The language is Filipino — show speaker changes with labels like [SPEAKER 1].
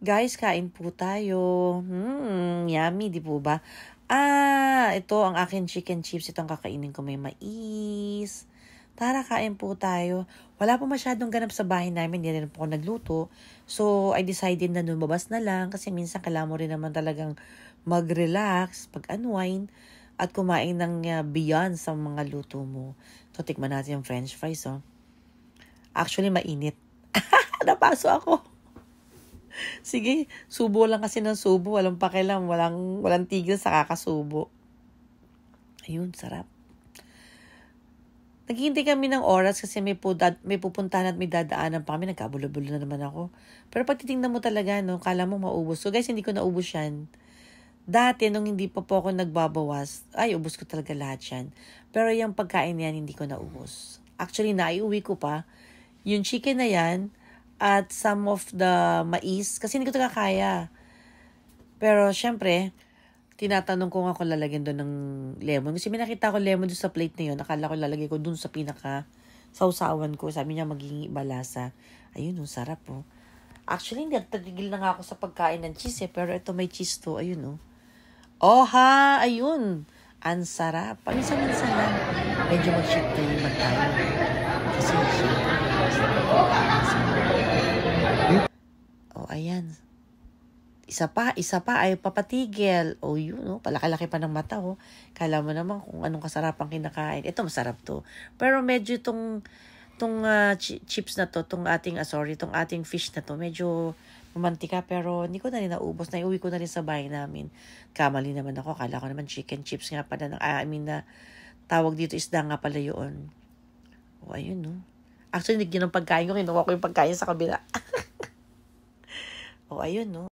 [SPEAKER 1] Guys, kain po tayo. Hmm, yummy, di po ba? Ah, ito ang akin chicken chips. Ito ang kakainin ko. May mais. Tara, kain po tayo. Wala po masyadong ganap sa bahay namin. Hindi rin po ako nagluto. So, I decided na lumabas na lang. Kasi minsan kailangan mo rin naman talagang mag-relax, pag-unwind, at kumain ng ah, beyond sa mga luto mo. So, tikman natin yung french fries, oh. Actually, mainit. Napaso ako. Sige, subo lang kasi ng subo. Walang pakialam, walang, walang tigil sa kakasubo. Ayun, sarap. Naghihintay kami ng oras kasi may, pudad, may pupuntahan at may dadaanan pa kami. Nagkabulo-bulo na naman ako. Pero pag titingnan mo talaga, no, kala mo maubos. So guys, hindi ko naubos yan. Dati, nung hindi pa po ako nagbabawas, ay, ubos ko talaga lahat yan. Pero yung pagkain yan, hindi ko naubos. Actually, naiuwi ko pa. Yung chicken na yan, at some of the mais kasi hindi ko talaga kaya. Pero syempre, tinatanong ko nga kung lalagyan doon ng lemon. Kasi may nakita ko lemon doon sa plate na yun. Akala ko lalagay ko doon sa pinaka sausawan ko. Sabi niya magiging iba lasa. Ayun, ang sarap po. Oh. Actually, nagtagigil na nga ako sa pagkain ng cheese eh. Pero ito may cheese to. Ayun oh. Oha! Ayun! Ang sarap. Paminsan-minsan lang. Medyo mag-shit na yung magkain. Kasi shit. Ayan. Isa pa, isa pa, ay papatigil. oh, yun, no? Oh, palaki-laki pa ng mata. Oh. Kala mo naman kung anong kasarapang kinakain. Ito, masarap to. Pero medyo itong, itong uh, ah, chi- chips na to, itong ating, uh, sorry, itong ating fish na to, medyo mantika pero hindi ko na rin naubos. Naiuwi ko na rin sa bahay namin. Kamali naman ako. Kala ko naman chicken chips nga pala. Ng, ah, I mean na tawag dito isda nga pala yun. O, oh, ayun no. Actually, hindi ng pagkain ko. Kinuha ko yung pagkain sa kabila. O oh, ayun no,